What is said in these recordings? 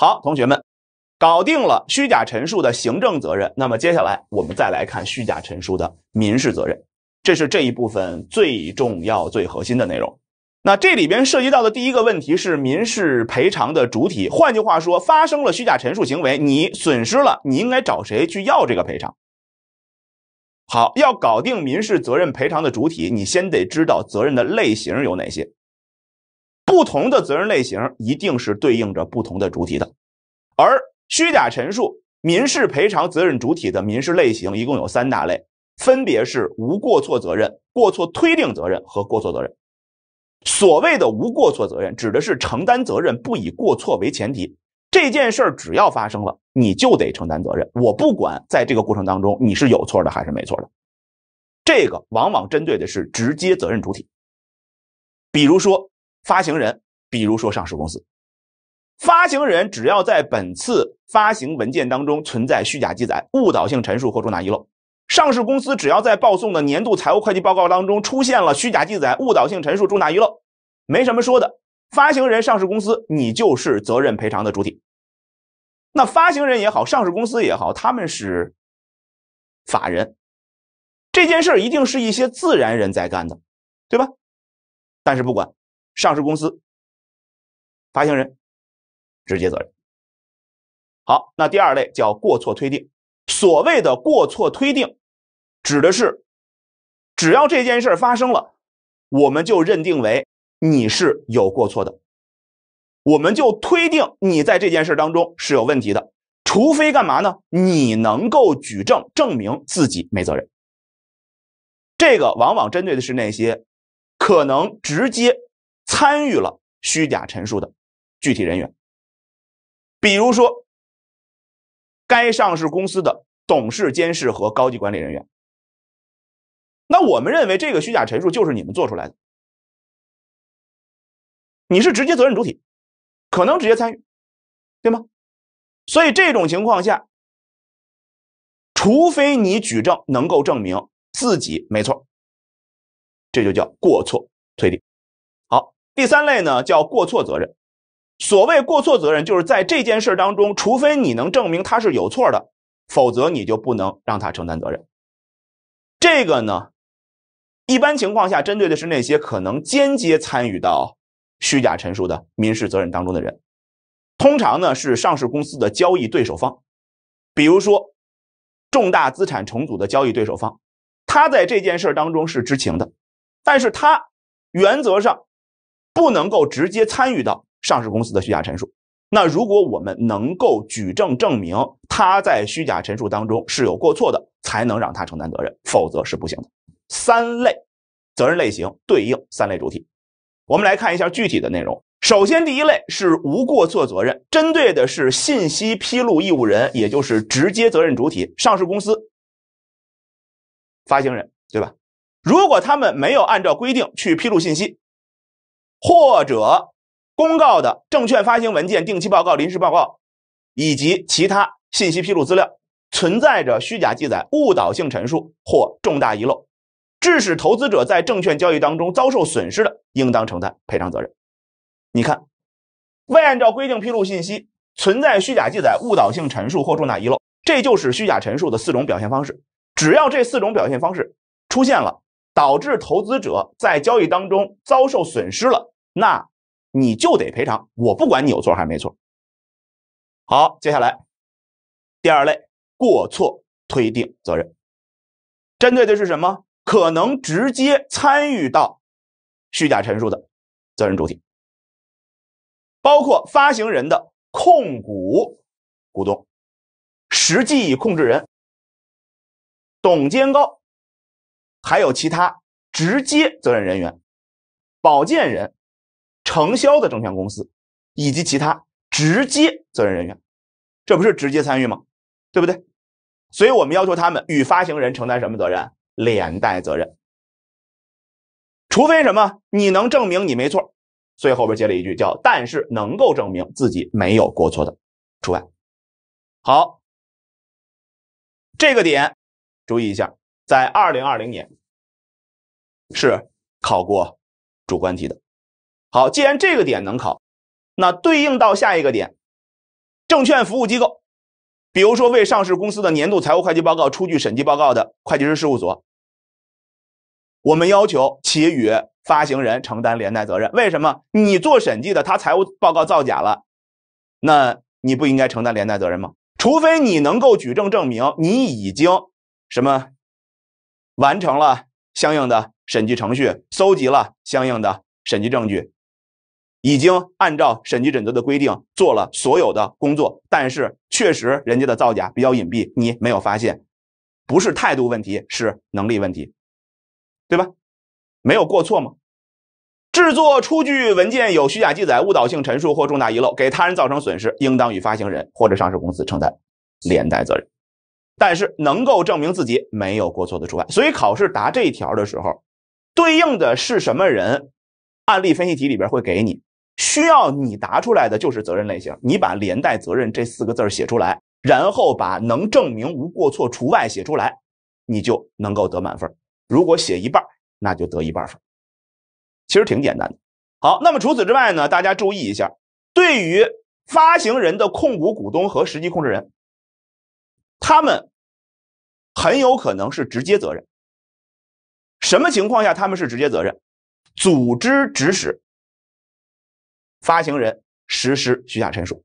好，同学们，搞定了虚假陈述的行政责任，那么接下来我们再来看虚假陈述的民事责任，这是这一部分最重要、最核心的内容。那这里边涉及到的第一个问题是民事赔偿的主体，换句话说，发生了虚假陈述行为，你损失了，你应该找谁去要这个赔偿？好，要搞定民事责任赔偿的主体，你先得知道责任的类型有哪些。不同的责任类型一定是对应着不同的主体的，而虚假陈述民事赔偿责任主体的民事类型一共有三大类，分别是无过错责任、过错推定责任和过错责任。所谓的无过错责任，指的是承担责任不以过错为前提，这件事儿只要发生了，你就得承担责任，我不管在这个过程当中你是有错的还是没错的。这个往往针对的是直接责任主体，比如说。发行人，比如说上市公司，发行人只要在本次发行文件当中存在虚假记载、误导性陈述或重大遗漏，上市公司只要在报送的年度财务会计报告当中出现了虚假记载、误导性陈述、重大遗漏，没什么说的。发行人、上市公司，你就是责任赔偿的主体。那发行人也好，上市公司也好，他们是法人，这件事儿一定是一些自然人在干的，对吧？但是不管。上市公司、发行人直接责任。好，那第二类叫过错推定。所谓的过错推定，指的是只要这件事发生了，我们就认定为你是有过错的，我们就推定你在这件事当中是有问题的，除非干嘛呢？你能够举证证明自己没责任。这个往往针对的是那些可能直接。参与了虚假陈述的具体人员，比如说该上市公司的董事、监事和高级管理人员。那我们认为这个虚假陈述就是你们做出来的，你是直接责任主体，可能直接参与，对吗？所以这种情况下，除非你举证能够证明自己没错，这就叫过错推定。第三类呢叫过错责任，所谓过错责任，就是在这件事当中，除非你能证明他是有错的，否则你就不能让他承担责任。这个呢，一般情况下针对的是那些可能间接参与到虚假陈述的民事责任当中的人，通常呢是上市公司的交易对手方，比如说重大资产重组的交易对手方，他在这件事当中是知情的，但是他原则上。不能够直接参与到上市公司的虚假陈述。那如果我们能够举证证明他在虚假陈述当中是有过错的，才能让他承担责任，否则是不行的。三类责任类型对应三类主体，我们来看一下具体的内容。首先，第一类是无过错责任，针对的是信息披露义务人，也就是直接责任主体，上市公司、发行人，对吧？如果他们没有按照规定去披露信息。或者公告的证券发行文件、定期报告、临时报告以及其他信息披露资料存在着虚假记载、误导性陈述或重大遗漏，致使投资者在证券交易当中遭受损失的，应当承担赔偿责任。你看，未按照规定披露信息，存在虚假记载、误导性陈述或重大遗漏，这就是虚假陈述的四种表现方式。只要这四种表现方式出现了。导致投资者在交易当中遭受损失了，那你就得赔偿。我不管你有错还是没错。好，接下来第二类过错推定责任，针对的是什么？可能直接参与到虚假陈述的责任主体，包括发行人的控股股东、实际控制人、董监高。还有其他直接责任人员、保荐人、承销的证券公司以及其他直接责任人员，这不是直接参与吗？对不对？所以我们要求他们与发行人承担什么责任？连带责任。除非什么？你能证明你没错。所以后边接了一句叫“但是能够证明自己没有过错的除外”。好，这个点注意一下。在二零二零年是考过主观题的。好，既然这个点能考，那对应到下一个点，证券服务机构，比如说为上市公司的年度财务会计报告出具审计报告的会计师事务所，我们要求其与发行人承担连带责任。为什么？你做审计的，他财务报告造假了，那你不应该承担连带责任吗？除非你能够举证证明你已经什么？完成了相应的审计程序，搜集了相应的审计证据，已经按照审计准则的规定做了所有的工作，但是确实人家的造假比较隐蔽，你没有发现，不是态度问题，是能力问题，对吧？没有过错吗？制作出具文件有虚假记载、误导性陈述或重大遗漏，给他人造成损失，应当与发行人或者上市公司承担连带责任。但是能够证明自己没有过错的除外，所以考试答这一条的时候，对应的是什么人？案例分析题里边会给你需要你答出来的就是责任类型，你把连带责任这四个字写出来，然后把能证明无过错除外写出来，你就能够得满分。如果写一半，那就得一半分。其实挺简单的。好，那么除此之外呢，大家注意一下，对于发行人的控股股东和实际控制人。他们很有可能是直接责任。什么情况下他们是直接责任？组织指使发行人实施虚假陈述。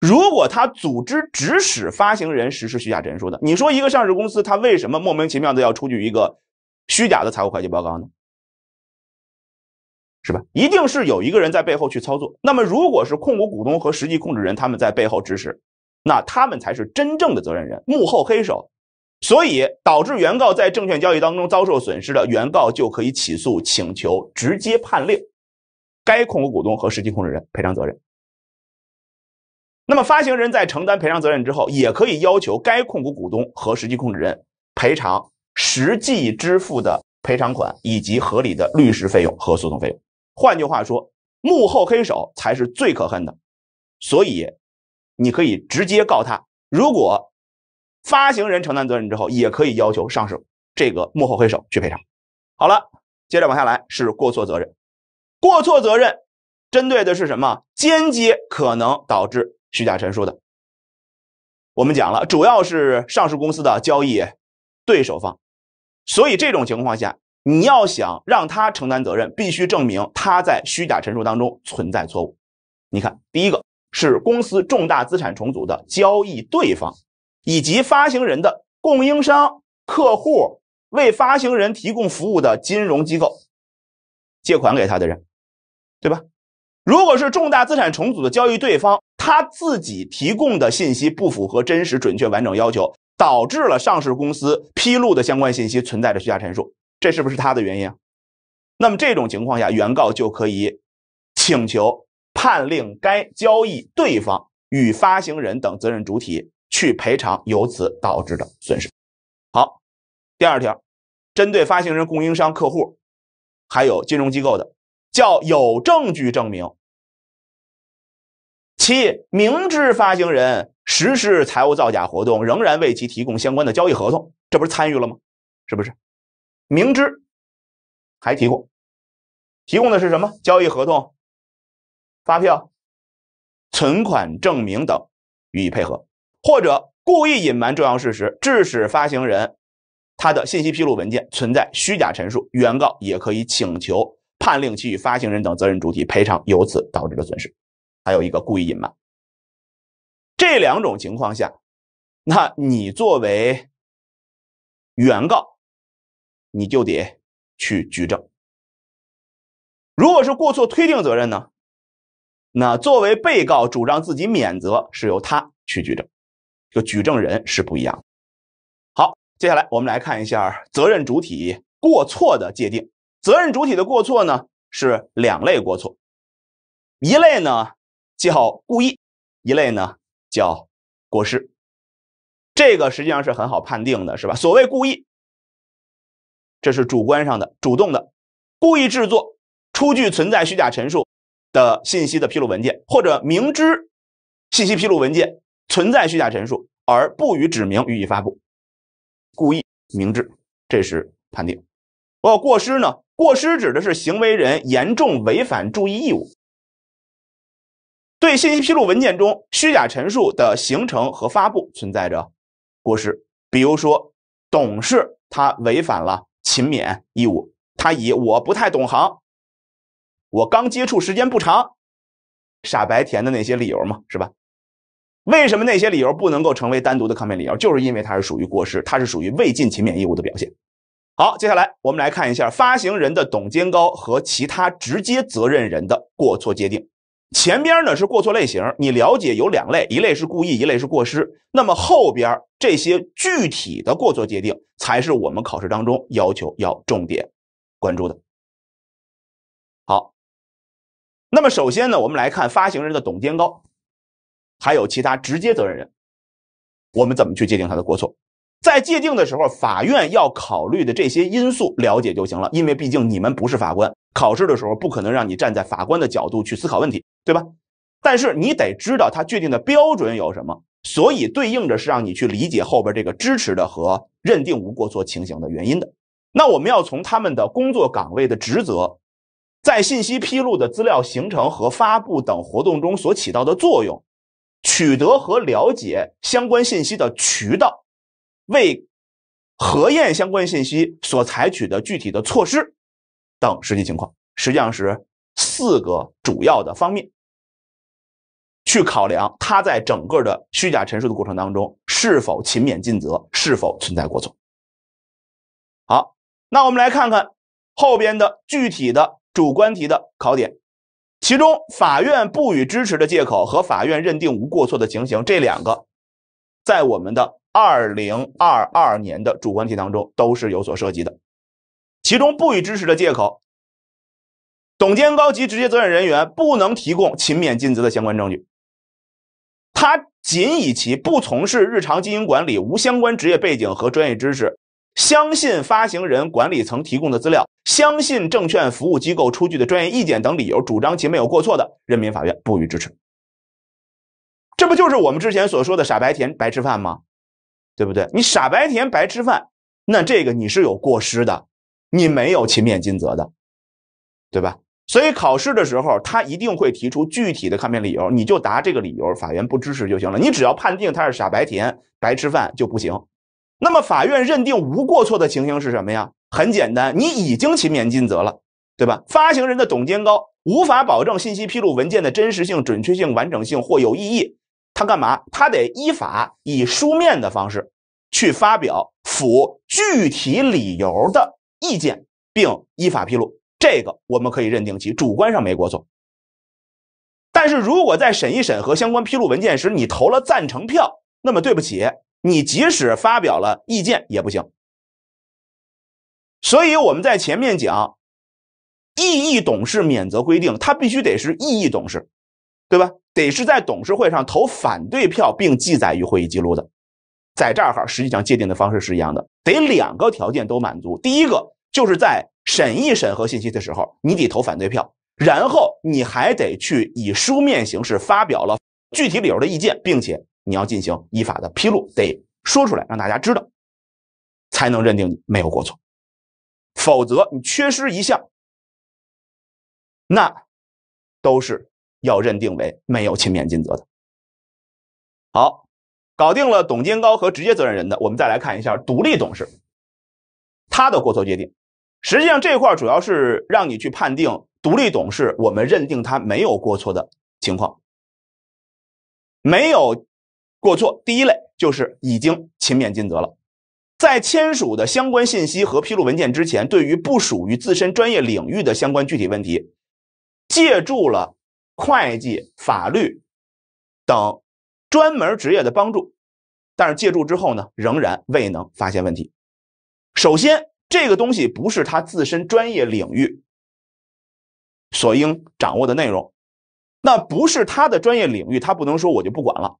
如果他组织指使发行人实施虚假陈述的，你说一个上市公司他为什么莫名其妙的要出具一个虚假的财务会计报告呢？是吧？一定是有一个人在背后去操作。那么，如果是控股股东和实际控制人他们在背后指使。那他们才是真正的责任人、幕后黑手，所以导致原告在证券交易当中遭受损失的，原告就可以起诉，请求直接判令该控股股东和实际控制人赔偿责任。那么发行人在承担赔偿责任之后，也可以要求该控股股东和实际控制人赔偿实际支付的赔偿款以及合理的律师费用和诉讼费用。换句话说，幕后黑手才是最可恨的，所以。你可以直接告他。如果发行人承担责任之后，也可以要求上市这个幕后黑手去赔偿。好了，接着往下来是过错责任。过错责任针对的是什么？间接可能导致虚假陈述的。我们讲了，主要是上市公司的交易对手方。所以这种情况下，你要想让他承担责任，必须证明他在虚假陈述当中存在错误。你看，第一个。是公司重大资产重组的交易对方，以及发行人的供应商、客户为发行人提供服务的金融机构、借款给他的人，对吧？如果是重大资产重组的交易对方，他自己提供的信息不符合真实、准确、完整要求，导致了上市公司披露的相关信息存在着虚假陈述，这是不是他的原因？那么这种情况下，原告就可以请求。判令该交易对方与发行人等责任主体去赔偿由此导致的损失。好，第二条，针对发行人、供应商、客户，还有金融机构的，叫有证据证明其明知发行人实施财务造假活动，仍然为其提供相关的交易合同，这不是参与了吗？是不是？明知还提供，提供的是什么？交易合同。发票、存款证明等予以配合，或者故意隐瞒重要事实，致使发行人他的信息披露文件存在虚假陈述，原告也可以请求判令其与发行人等责任主体赔偿由此导致的损失。还有一个故意隐瞒，这两种情况下，那你作为原告，你就得去举证。如果是过错推定责任呢？那作为被告主张自己免责，是由他去举证，这个举证人是不一样的。好，接下来我们来看一下责任主体过错的界定。责任主体的过错呢是两类过错，一类呢叫故意，一类呢叫过失。这个实际上是很好判定的，是吧？所谓故意，这是主观上的主动的故意制作，出具存在虚假陈述。的信息的披露文件，或者明知信息披露文件存在虚假陈述而不予指明予以发布，故意明知这是判定。哦，过失呢？过失指的是行为人严重违反注意义务，对信息披露文件中虚假陈述的形成和发布存在着过失。比如说，董事他违反了勤勉义务，他以我不太懂行。我刚接触时间不长，傻白甜的那些理由嘛，是吧？为什么那些理由不能够成为单独的抗辩理由？就是因为它是属于过失，它是属于未尽勤勉义务的表现。好，接下来我们来看一下发行人的董监高和其他直接责任人的过错界定。前边呢是过错类型，你了解有两类，一类是故意，一类是过失。那么后边这些具体的过错界定，才是我们考试当中要求要重点关注的。那么首先呢，我们来看发行人的董监高，还有其他直接责任人，我们怎么去界定他的过错？在界定的时候，法院要考虑的这些因素了解就行了，因为毕竟你们不是法官，考试的时候不可能让你站在法官的角度去思考问题，对吧？但是你得知道他界定的标准有什么，所以对应着是让你去理解后边这个支持的和认定无过错情形的原因的。那我们要从他们的工作岗位的职责。在信息披露的资料形成和发布等活动中所起到的作用，取得和了解相关信息的渠道，为核验相关信息所采取的具体的措施等实际情况，实际上是四个主要的方面，去考量他在整个的虚假陈述的过程当中是否勤勉尽责，是否存在过错。好，那我们来看看后边的具体的。主观题的考点，其中法院不予支持的借口和法院认定无过错的情形这两个，在我们的二零二二年的主观题当中都是有所涉及的。其中不予支持的借口，董监高级直接责任人员不能提供勤勉尽责的相关证据，他仅以其不从事日常经营管理、无相关职业背景和专业知识。相信发行人管理层提供的资料，相信证券服务机构出具的专业意见等理由，主张其没有过错的，人民法院不予支持。这不就是我们之前所说的傻白甜白吃饭吗？对不对？你傻白甜白吃饭，那这个你是有过失的，你没有勤勉尽责的，对吧？所以考试的时候，他一定会提出具体的抗辩理由，你就答这个理由，法院不支持就行了。你只要判定他是傻白甜白吃饭就不行。那么，法院认定无过错的情形是什么呀？很简单，你已经勤勉尽责了，对吧？发行人的董监高无法保证信息披露文件的真实性、准确性、完整性或有异议，他干嘛？他得依法以书面的方式去发表附具体理由的意见，并依法披露。这个我们可以认定其主观上没过错。但是如果在审议审核相关披露文件时，你投了赞成票，那么对不起。你即使发表了意见也不行，所以我们在前面讲异议董事免责规定，它必须得是异议董事，对吧？得是在董事会上投反对票并记载于会议记录的，在这儿哈，实际上界定的方式是一样的，得两个条件都满足。第一个就是在审议审核信息的时候，你得投反对票，然后你还得去以书面形式发表了具体理由的意见，并且。你要进行依法的披露，得说出来，让大家知道，才能认定你没有过错。否则你缺失一项，那都是要认定为没有勤勉尽责的。好，搞定了董监高和直接责任人的，我们再来看一下独立董事他的过错界定。实际上这块主要是让你去判定独立董事，我们认定他没有过错的情况，没有。过错第一类就是已经勤勉尽责了，在签署的相关信息和披露文件之前，对于不属于自身专业领域的相关具体问题，借助了会计、法律等专门职业的帮助，但是借助之后呢，仍然未能发现问题。首先，这个东西不是他自身专业领域所应掌握的内容，那不是他的专业领域，他不能说我就不管了。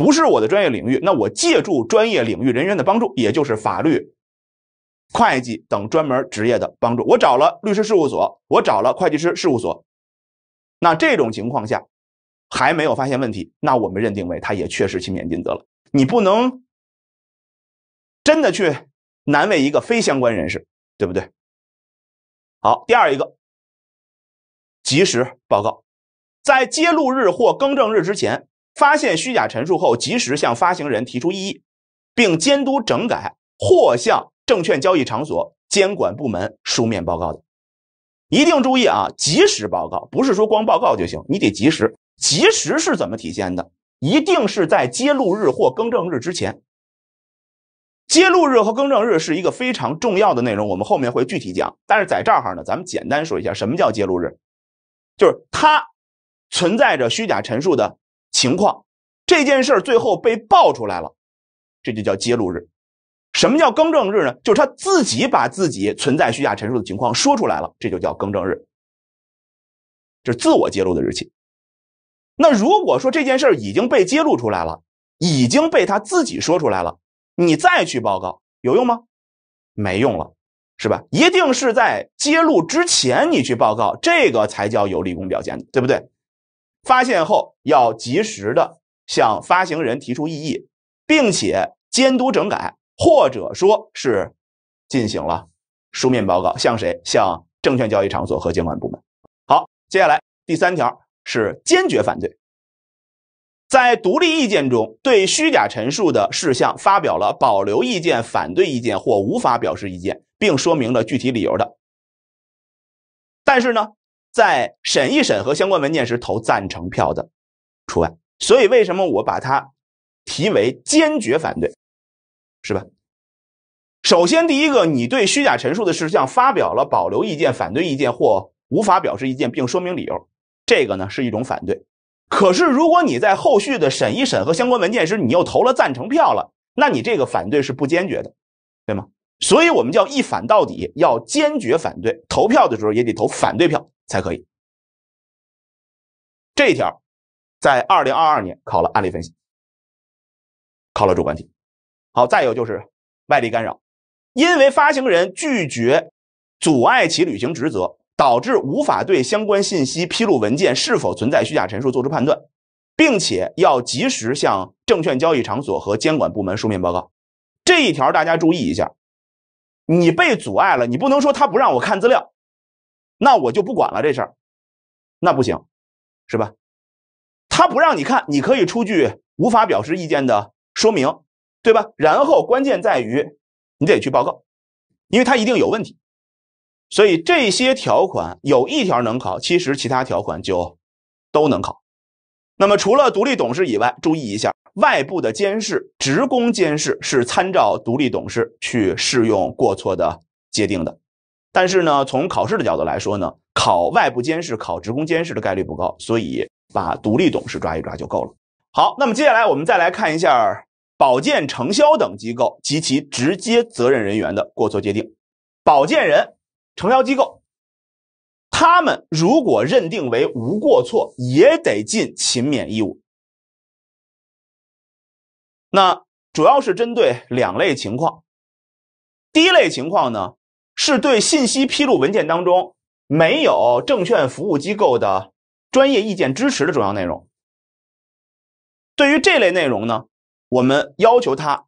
不是我的专业领域，那我借助专业领域人员的帮助，也就是法律、会计等专门职业的帮助，我找了律师事务所，我找了会计师事务所。那这种情况下还没有发现问题，那我们认定为他也确实勤勉尽责了。你不能真的去难为一个非相关人士，对不对？好，第二一个，及时报告，在揭露日或更正日之前。发现虚假陈述后，及时向发行人提出异议，并监督整改或向证券交易场所监管部门书面报告的，一定注意啊！及时报告不是说光报告就行，你得及时。及时是怎么体现的？一定是在揭露日或更正日之前。揭露日和更正日是一个非常重要的内容，我们后面会具体讲。但是在这儿哈呢，咱们简单说一下什么叫揭露日，就是它存在着虚假陈述的。情况，这件事儿最后被爆出来了，这就叫揭露日。什么叫更正日呢？就是他自己把自己存在虚假陈述的情况说出来了，这就叫更正日，这是自我揭露的日期。那如果说这件事儿已经被揭露出来了，已经被他自己说出来了，你再去报告有用吗？没用了，是吧？一定是在揭露之前你去报告，这个才叫有立功表现，对不对？发现后要及时的向发行人提出异议，并且监督整改，或者说是进行了书面报告，向谁？向证券交易场所和监管部门。好，接下来第三条是坚决反对，在独立意见中对虚假陈述的事项发表了保留意见、反对意见或无法表示意见，并说明了具体理由的。但是呢？在审议审核相关文件时投赞成票的除外，所以为什么我把它提为坚决反对，是吧？首先，第一个，你对虚假陈述的事项发表了保留意见、反对意见或无法表示意见，并说明理由，这个呢是一种反对。可是，如果你在后续的审议审核相关文件时，你又投了赞成票了，那你这个反对是不坚决的。所以，我们叫一反到底，要坚决反对。投票的时候也得投反对票才可以。这一条，在二零二二年考了案例分析，考了主观题。好，再有就是外力干扰，因为发行人拒绝阻碍其履行职责，导致无法对相关信息披露文件是否存在虚假陈述作出判断，并且要及时向证券交易场所和监管部门书面报告。这一条大家注意一下。你被阻碍了，你不能说他不让我看资料，那我就不管了这事儿，那不行，是吧？他不让你看，你可以出具无法表示意见的说明，对吧？然后关键在于你得去报告，因为他一定有问题，所以这些条款有一条能考，其实其他条款就都能考。那么除了独立董事以外，注意一下。外部的监事、职工监事是参照独立董事去适用过错的界定的，但是呢，从考试的角度来说呢，考外部监事、考职工监事的概率不高，所以把独立董事抓一抓就够了。好，那么接下来我们再来看一下保荐承销等机构及其直接责任人员的过错界定。保荐人、承销机构，他们如果认定为无过错，也得尽勤勉义务。那主要是针对两类情况。第一类情况呢，是对信息披露文件当中没有证券服务机构的专业意见支持的重要内容。对于这类内容呢，我们要求他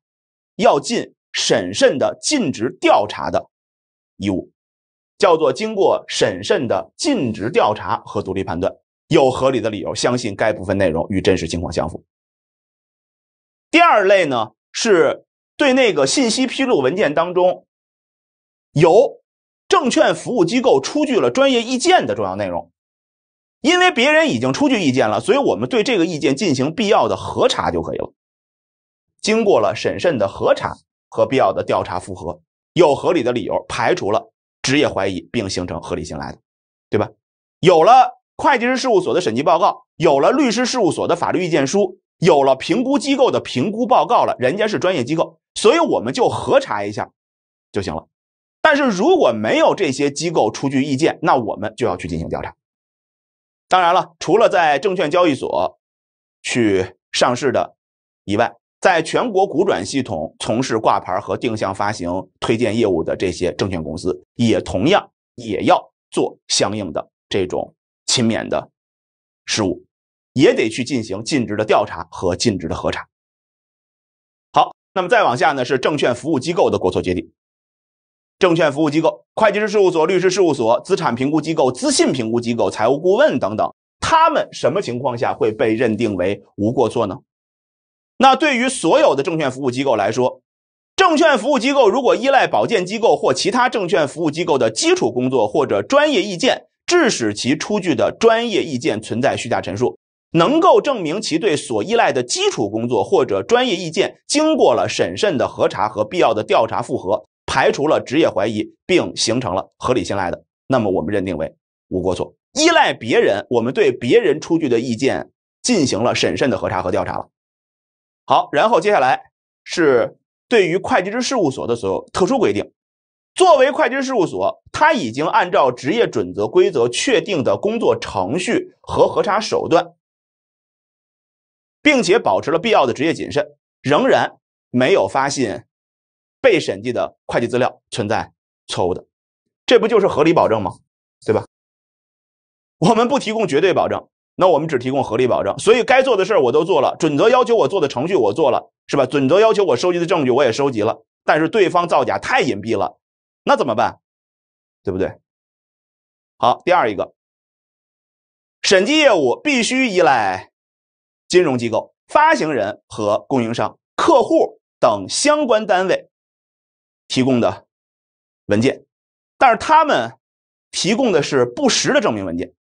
要尽审慎的尽职调查的义务，叫做经过审慎的尽职调查和独立判断，有合理的理由相信该部分内容与真实情况相符。第二类呢，是对那个信息披露文件当中由证券服务机构出具了专业意见的重要内容，因为别人已经出具意见了，所以我们对这个意见进行必要的核查就可以了。经过了审慎的核查和必要的调查复核，有合理的理由排除了职业怀疑，并形成合理性来的，对吧？有了会计师事务所的审计报告，有了律师事务所的法律意见书。有了评估机构的评估报告了，人家是专业机构，所以我们就核查一下就行了。但是如果没有这些机构出具意见，那我们就要去进行调查。当然了，除了在证券交易所去上市的以外，在全国股转系统从事挂牌和定向发行推荐业务的这些证券公司，也同样也要做相应的这种勤勉的事务。也得去进行尽职的调查和尽职的核查。好，那么再往下呢，是证券服务机构的过错界定。证券服务机构、会计师事务所、律师事务所、资产评估机构、资信评估机构、财务顾问等等，他们什么情况下会被认定为无过错呢？那对于所有的证券服务机构来说，证券服务机构如果依赖保荐机构或其他证券服务机构的基础工作或者专业意见，致使其出具的专业意见存在虚假陈述。能够证明其对所依赖的基础工作或者专业意见经过了审慎的核查和必要的调查复核，排除了职业怀疑，并形成了合理信赖的，那么我们认定为无过错。依赖别人，我们对别人出具的意见进行了审慎的核查和调查了。好，然后接下来是对于会计师事务所的所有特殊规定。作为会计师事务所，他已经按照职业准则规则确定的工作程序和核查手段。并且保持了必要的职业谨慎，仍然没有发现被审计的会计资料存在错误的，这不就是合理保证吗？对吧？我们不提供绝对保证，那我们只提供合理保证。所以该做的事儿我都做了，准则要求我做的程序我做了，是吧？准则要求我收集的证据我也收集了，但是对方造假太隐蔽了，那怎么办？对不对？好，第二一个，审计业务必须依赖。金融机构、发行人和供应商、客户等相关单位提供的文件，但是他们提供的是不实的证明文件。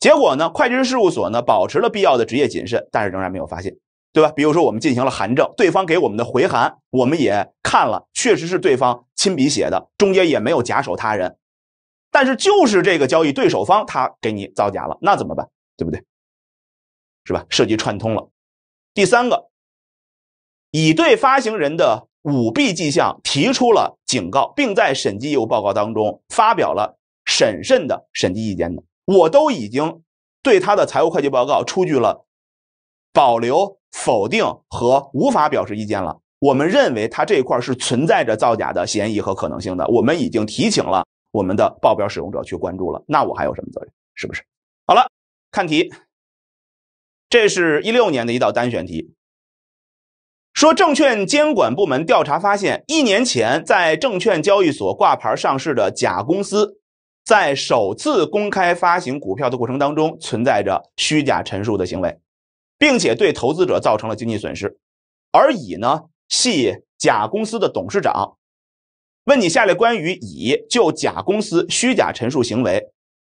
结果呢，会计师事务所呢保持了必要的职业谨慎，但是仍然没有发现，对吧？比如说，我们进行了函证，对方给我们的回函我们也看了，确实是对方亲笔写的，中间也没有假手他人。但是就是这个交易对手方他给你造假了，那怎么办？对不对？是吧？涉及串通了。第三个，已对发行人的舞弊迹象提出了警告，并在审计业务报告当中发表了审慎的审计意见的，我都已经对他的财务会计报告出具了保留、否定和无法表示意见了。我们认为他这一块是存在着造假的嫌疑和可能性的。我们已经提醒了我们的报表使用者去关注了。那我还有什么责任？是不是？好了，看题。这是一六年的一道单选题，说证券监管部门调查发现，一年前在证券交易所挂牌上市的甲公司，在首次公开发行股票的过程当中，存在着虚假陈述的行为，并且对投资者造成了经济损失，而乙呢系甲公司的董事长。问你下列关于乙就甲公司虚假陈述行为。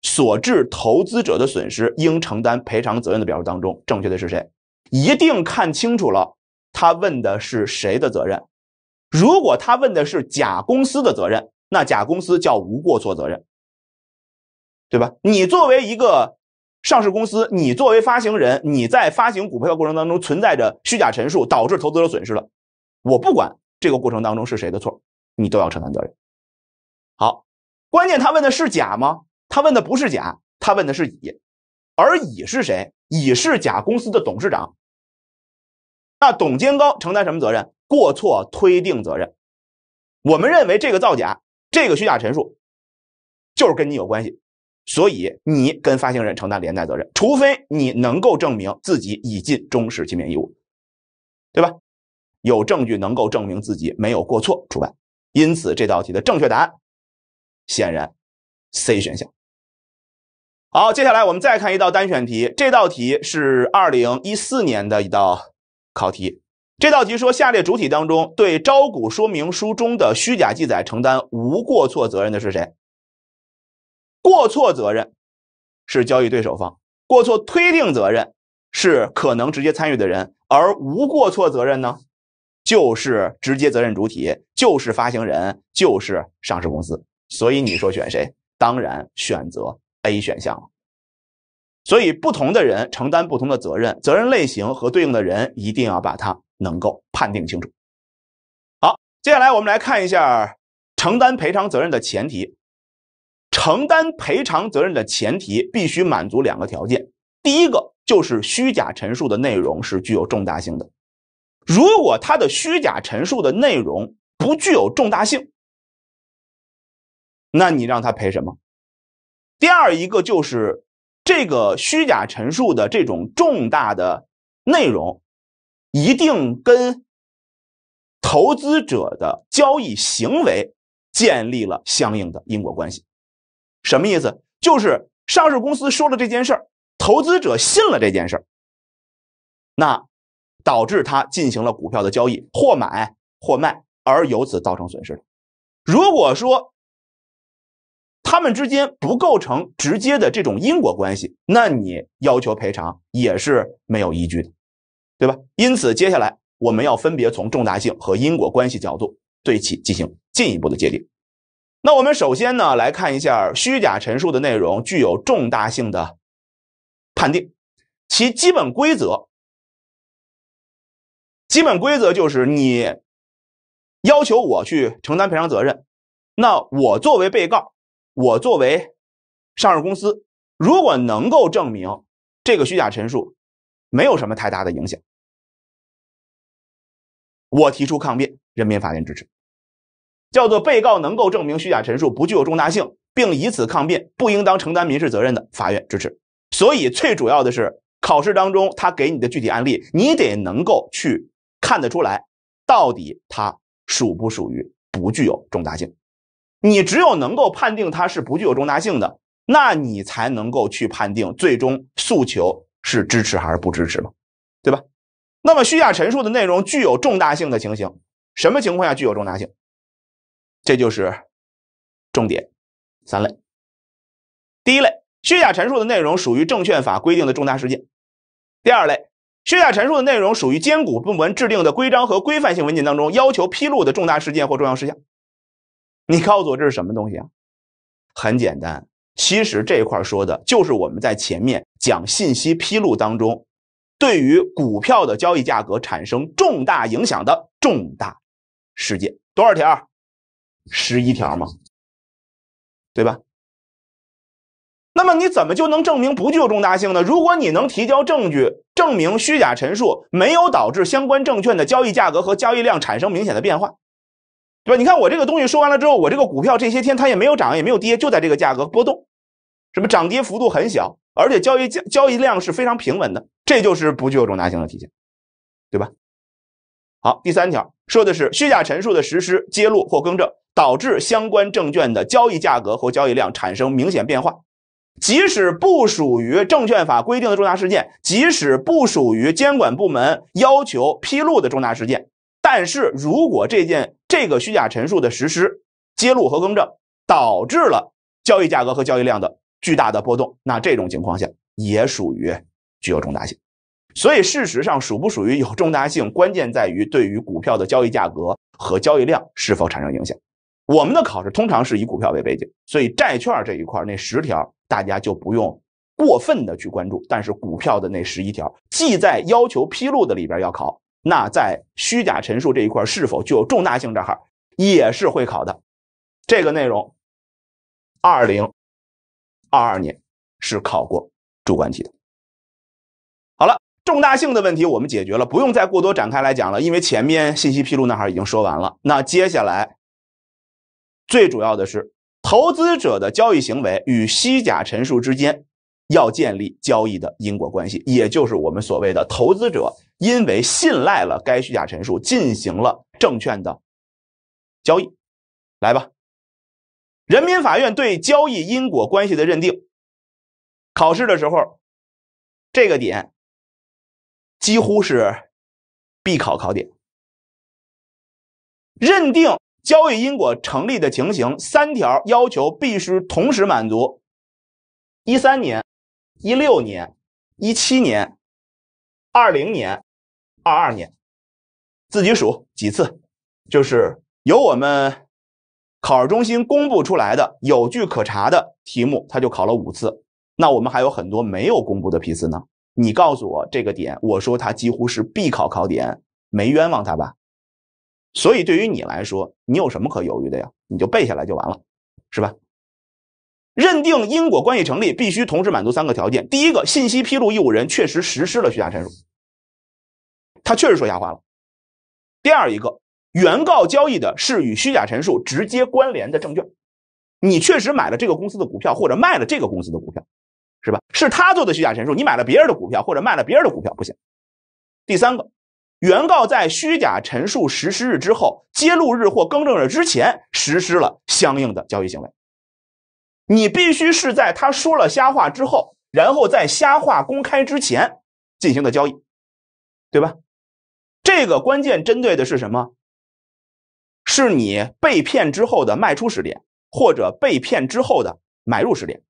所致投资者的损失应承担赔偿责任的表述当中，正确的是谁？一定看清楚了，他问的是谁的责任。如果他问的是甲公司的责任，那甲公司叫无过错责任，对吧？你作为一个上市公司，你作为发行人，你在发行股票过程当中存在着虚假陈述，导致投资者损失了，我不管这个过程当中是谁的错，你都要承担责任。好，关键他问的是甲吗？他问的不是甲，他问的是乙，而乙是谁？乙是甲公司的董事长。那董监高承担什么责任？过错推定责任。我们认为这个造假、这个虚假陈述就是跟你有关系，所以你跟发行人承担连带责任，除非你能够证明自己已尽忠实勤勉义务，对吧？有证据能够证明自己没有过错除外。因此，这道题的正确答案显然 C 选项。好，接下来我们再看一道单选题。这道题是二零一四年的一道考题。这道题说：下列主体当中，对招股说明书中的虚假记载承担无过错责任的是谁？过错责任是交易对手方，过错推定责任是可能直接参与的人，而无过错责任呢，就是直接责任主体，就是发行人，就是上市公司。所以你说选谁？当然选择。A 选项，所以不同的人承担不同的责任，责任类型和对应的人一定要把它能够判定清楚。好，接下来我们来看一下承担赔偿责任的前提。承担赔偿责任的前提必须满足两个条件，第一个就是虚假陈述的内容是具有重大性的。如果他的虚假陈述的内容不具有重大性，那你让他赔什么？第二一个就是这个虚假陈述的这种重大的内容，一定跟投资者的交易行为建立了相应的因果关系。什么意思？就是上市公司说了这件事儿，投资者信了这件事儿，那导致他进行了股票的交易，或买或卖，而由此造成损失。如果说，他们之间不构成直接的这种因果关系，那你要求赔偿也是没有依据的，对吧？因此，接下来我们要分别从重大性和因果关系角度对其进行进一步的界定。那我们首先呢来看一下虚假陈述的内容具有重大性的判定，其基本规则，基本规则就是你要求我去承担赔偿责任，那我作为被告。我作为上市公司，如果能够证明这个虚假陈述没有什么太大的影响，我提出抗辩，人民法院支持，叫做被告能够证明虚假陈述不具有重大性，并以此抗辩，不应当承担民事责任的，法院支持。所以最主要的是，考试当中他给你的具体案例，你得能够去看得出来，到底它属不属于不具有重大性。你只有能够判定它是不具有重大性的，那你才能够去判定最终诉求是支持还是不支持嘛，对吧？那么虚假陈述的内容具有重大性的情形，什么情况下具有重大性？这就是重点三类。第一类，虚假陈述的内容属于证券法规定的重大事件；第二类，虚假陈述的内容属于监管部门制定的规章和规范性文件当中要求披露的重大事件或重要事项。你告诉我这是什么东西啊？很简单，其实这一块说的就是我们在前面讲信息披露当中，对于股票的交易价格产生重大影响的重大事件，多少条？十一条吗？对吧？那么你怎么就能证明不具有重大性呢？如果你能提交证据证明虚假陈述没有导致相关证券的交易价格和交易量产生明显的变化。对吧？你看我这个东西说完了之后，我这个股票这些天它也没有涨，也没有跌，就在这个价格波动，什么涨跌幅度很小，而且交易交易量是非常平稳的，这就是不具有重大性的体现，对吧？好，第三条说的是虚假陈述的实施、揭露或更正，导致相关证券的交易价格或交易量产生明显变化，即使不属于证券法规定的重大事件，即使不属于监管部门要求披露的重大事件。但是如果这件这个虚假陈述的实施、揭露和更正，导致了交易价格和交易量的巨大的波动，那这种情况下也属于具有重大性。所以，事实上属不属于有重大性，关键在于对于股票的交易价格和交易量是否产生影响。我们的考试通常是以股票为背景，所以债券这一块那十条大家就不用过分的去关注，但是股票的那十一条，既在要求披露的里边要考。那在虚假陈述这一块是否具有重大性？这哈也是会考的，这个内容，二零二二年是考过主观题的。好了，重大性的问题我们解决了，不用再过多展开来讲了，因为前面信息披露那哈已经说完了。那接下来最主要的是投资者的交易行为与虚假陈述之间要建立交易的因果关系，也就是我们所谓的投资者。因为信赖了该虚假陈述，进行了证券的交易。来吧，人民法院对交易因果关系的认定，考试的时候，这个点几乎是必考考点。认定交易因果成立的情形，三条要求必须同时满足。一三年、一六年、一七年。二零年、二二年，自己数几次，就是由我们考试中心公布出来的有据可查的题目，它就考了五次。那我们还有很多没有公布的批次呢。你告诉我这个点，我说它几乎是必考考点，没冤枉他吧？所以对于你来说，你有什么可犹豫的呀？你就背下来就完了，是吧？认定因果关系成立，必须同时满足三个条件：第一个，信息披露义务人确实实施了虚假陈述，他确实说瞎话了；第二一个，原告交易的是与虚假陈述直接关联的证券，你确实买了这个公司的股票或者卖了这个公司的股票，是吧？是他做的虚假陈述，你买了别人的股票或者卖了别人的股票，不行。第三个，原告在虚假陈述实施日之后，揭露日或更正日之前，实施了相应的交易行为。你必须是在他说了瞎话之后，然后在瞎话公开之前进行的交易，对吧？这个关键针对的是什么？是你被骗之后的卖出时点，或者被骗之后的买入时点。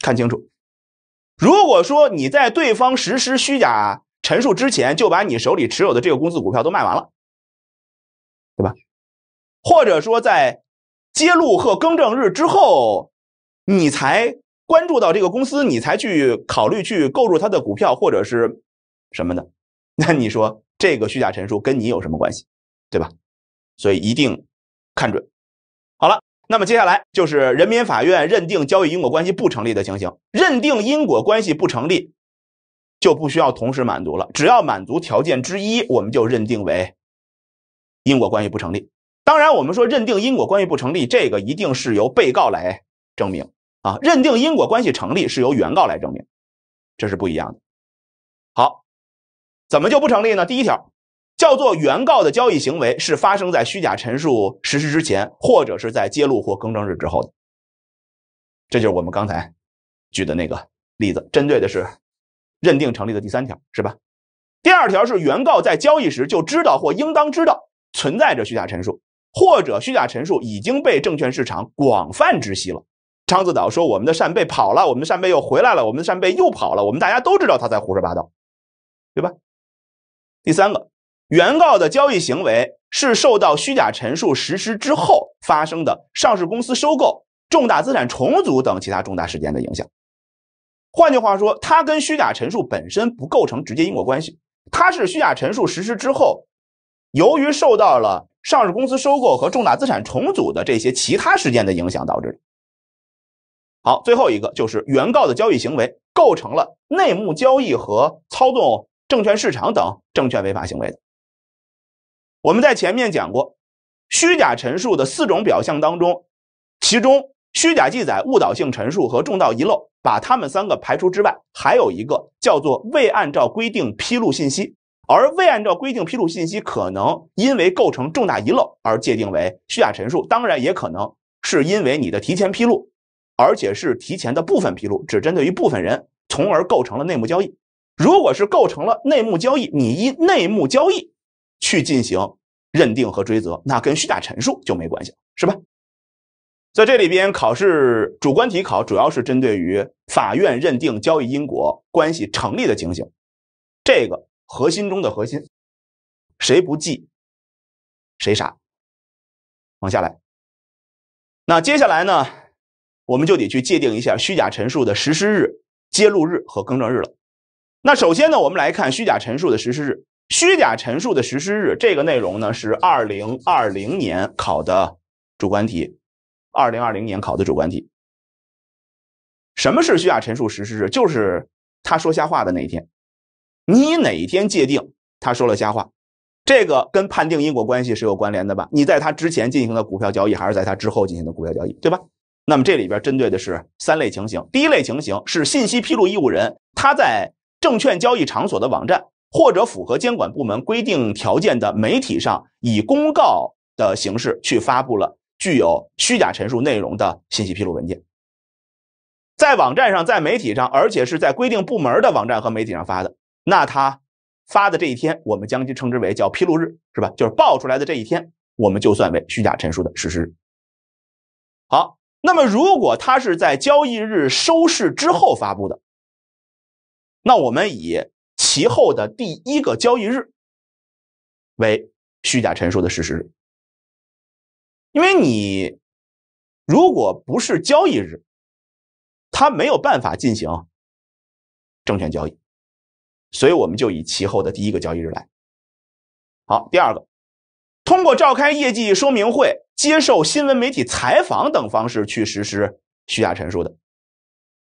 看清楚，如果说你在对方实施虚假陈述之前就把你手里持有的这个公司股票都卖完了，对吧？或者说在。揭露和更正日之后，你才关注到这个公司，你才去考虑去购入它的股票，或者是什么的。那你说这个虚假陈述跟你有什么关系，对吧？所以一定看准。好了，那么接下来就是人民法院认定交易因果关系不成立的情形。认定因果关系不成立，就不需要同时满足了，只要满足条件之一，我们就认定为因果关系不成立。当然，我们说认定因果关系不成立，这个一定是由被告来证明啊；认定因果关系成立是由原告来证明，这是不一样的。好，怎么就不成立呢？第一条叫做原告的交易行为是发生在虚假陈述实施之前，或者是在揭露或更正日之后的。这就是我们刚才举的那个例子，针对的是认定成立的第三条，是吧？第二条是原告在交易时就知道或应当知道存在着虚假陈述。或者虚假陈述已经被证券市场广泛知悉了。昌子岛说：“我们的扇贝跑了，我们的扇贝又回来了，我们的扇贝又跑了。”我们大家都知道他在胡说八道，对吧？第三个，原告的交易行为是受到虚假陈述实施之后发生的上市公司收购、重大资产重组等其他重大事件的影响。换句话说，它跟虚假陈述本身不构成直接因果关系，它是虚假陈述实施之后。由于受到了上市公司收购和重大资产重组的这些其他事件的影响导致的。好，最后一个就是原告的交易行为构成了内幕交易和操纵证券市场等证券违法行为的。我们在前面讲过，虚假陈述的四种表象当中，其中虚假记载、误导性陈述和重大遗漏，把他们三个排除之外，还有一个叫做未按照规定披露信息。而未按照规定披露信息，可能因为构成重大遗漏而界定为虚假陈述，当然也可能是因为你的提前披露，而且是提前的部分披露，只针对于部分人，从而构成了内幕交易。如果是构成了内幕交易，你依内幕交易去进行认定和追责，那跟虚假陈述就没关系了，是吧？在这里边，考试主观题考主要是针对于法院认定交易因果关系成立的情形，这个。核心中的核心，谁不记谁傻。往下来，那接下来呢，我们就得去界定一下虚假陈述的实施日、揭露日和更正日了。那首先呢，我们来看虚假陈述的实施日。虚假陈述的实施日这个内容呢，是二零二零年考的主观题。二零二零年考的主观题，什么是虚假陈述实施日？就是他说瞎话的那一天。你哪天界定他说了瞎话，这个跟判定因果关系是有关联的吧？你在他之前进行的股票交易，还是在他之后进行的股票交易，对吧？那么这里边针对的是三类情形。第一类情形是信息披露义务人他在证券交易场所的网站或者符合监管部门规定条件的媒体上，以公告的形式去发布了具有虚假陈述内容的信息披露文件，在网站上、在媒体上，而且是在规定部门的网站和媒体上发的。那他发的这一天，我们将其称之为叫披露日，是吧？就是报出来的这一天，我们就算为虚假陈述的事实。好，那么如果他是在交易日收市之后发布的，那我们以其后的第一个交易日为虚假陈述的事实。因为你如果不是交易日，他没有办法进行证券交易。所以我们就以其后的第一个交易日来。好，第二个，通过召开业绩说明会、接受新闻媒体采访等方式去实施虚假陈述的，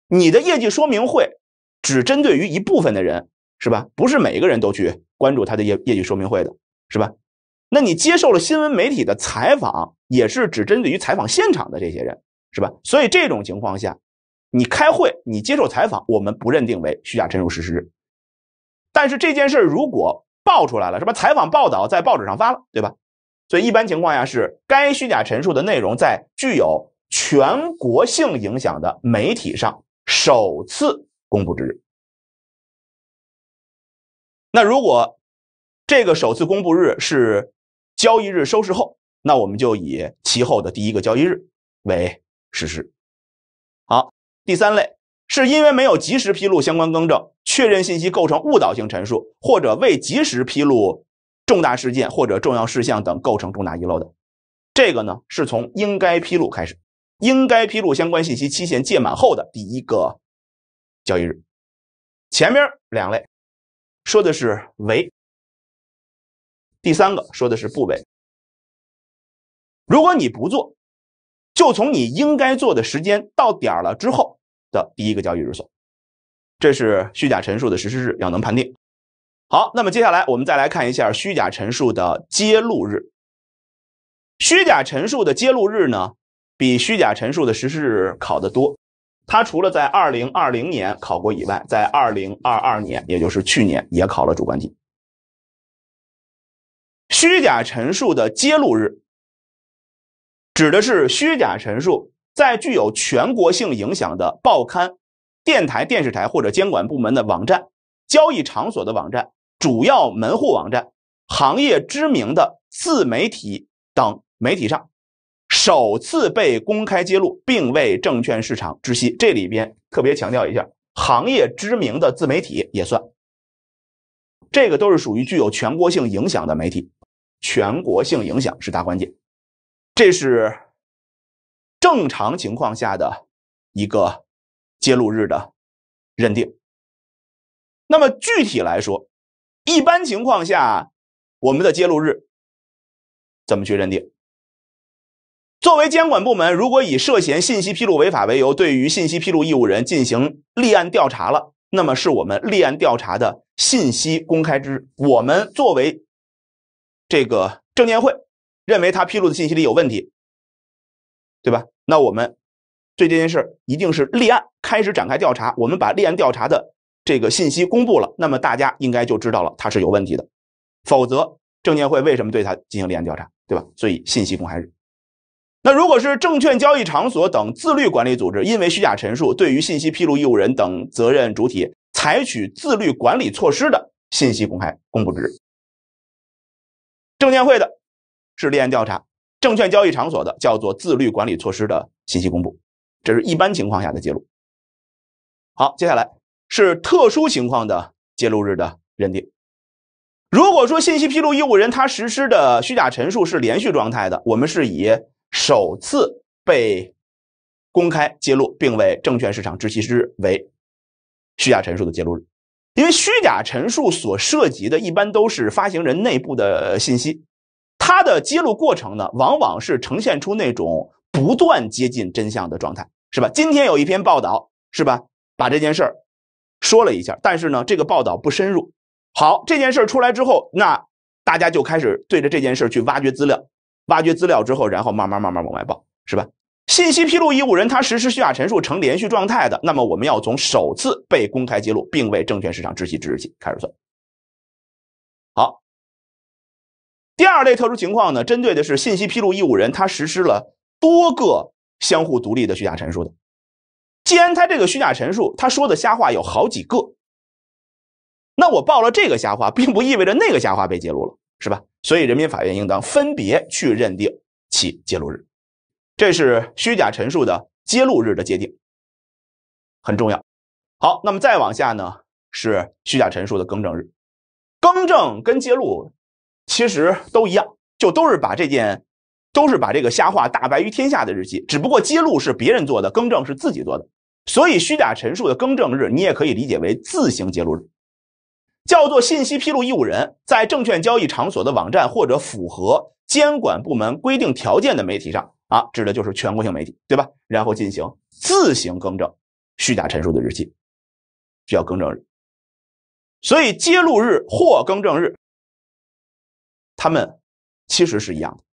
你的业绩说明会只针对于一部分的人是吧？不是每一个人都去关注他的业业绩说明会的是吧？那你接受了新闻媒体的采访，也是只针对于采访现场的这些人是吧？所以这种情况下，你开会、你接受采访，我们不认定为虚假陈述实施。但是这件事如果爆出来了，是吧？采访报道在报纸上发了，对吧？所以一般情况下是该虚假陈述的内容在具有全国性影响的媒体上首次公布之日。那如果这个首次公布日是交易日收市后，那我们就以其后的第一个交易日为实施。好，第三类。是因为没有及时披露相关更正确认信息构成误导性陈述，或者未及时披露重大事件或者重要事项等构成重大遗漏的，这个呢是从应该披露开始，应该披露相关信息期限届满后的第一个交易日，前面两类说的是为，第三个说的是不为。如果你不做，就从你应该做的时间到点了之后。的第一个交易日所，这是虚假陈述的实施日要能判定。好，那么接下来我们再来看一下虚假陈述的揭露日。虚假陈述的揭露日呢，比虚假陈述的实施日考的多。它除了在二零二零年考过以外，在二零二二年，也就是去年也考了主观题。虚假陈述的揭露日，指的是虚假陈述。在具有全国性影响的报刊、电台、电视台或者监管部门的网站、交易场所的网站、主要门户网站、行业知名的自媒体等媒体上，首次被公开揭露，并为证券市场窒息。这里边特别强调一下，行业知名的自媒体也算，这个都是属于具有全国性影响的媒体，全国性影响是大关键。这是。正常情况下的一个揭露日的认定。那么具体来说，一般情况下，我们的揭露日怎么去认定？作为监管部门，如果以涉嫌信息披露违法为由，对于信息披露义务人进行立案调查了，那么是我们立案调查的信息公开之日。我们作为这个证监会认为他披露的信息里有问题。对吧？那我们对这件事一定是立案，开始展开调查。我们把立案调查的这个信息公布了，那么大家应该就知道了它是有问题的。否则，证监会为什么对他进行立案调查？对吧？所以信息公开日。那如果是证券交易场所等自律管理组织因为虚假陈述，对于信息披露义务人等责任主体采取自律管理措施的信息公开公布日。证监会的是立案调查。证券交易场所的叫做自律管理措施的信息公布，这是一般情况下的记录。好，接下来是特殊情况的揭露日的认定。如果说信息披露义务人他实施的虚假陈述是连续状态的，我们是以首次被公开揭露并为证券市场知悉之日为虚假陈述的揭露日，因为虚假陈述所涉及的一般都是发行人内部的信息。它的揭露过程呢，往往是呈现出那种不断接近真相的状态，是吧？今天有一篇报道，是吧？把这件事儿说了一下，但是呢，这个报道不深入。好，这件事儿出来之后，那大家就开始对着这件事儿去挖掘资料，挖掘资料之后，然后慢慢慢慢往外报，是吧？信息披露义务人他实施虚假陈述成连续状态的，那么我们要从首次被公开揭露并为证券市场知悉之日起开始算。第二类特殊情况呢，针对的是信息披露义务人，他实施了多个相互独立的虚假陈述的。既然他这个虚假陈述，他说的瞎话有好几个，那我报了这个瞎话，并不意味着那个瞎话被揭露了，是吧？所以，人民法院应当分别去认定其揭露日。这是虚假陈述的揭露日的界定，很重要。好，那么再往下呢，是虚假陈述的更正日，更正跟揭露。其实都一样，就都是把这件，都是把这个瞎话大白于天下的日记，只不过揭露是别人做的，更正是自己做的。所以虚假陈述的更正日，你也可以理解为自行揭露日，叫做信息披露义务人在证券交易场所的网站或者符合监管部门规定条件的媒体上啊，指的就是全国性媒体，对吧？然后进行自行更正虚假陈述的日期，叫更正日。所以揭露日或更正日。他们其实是一样的。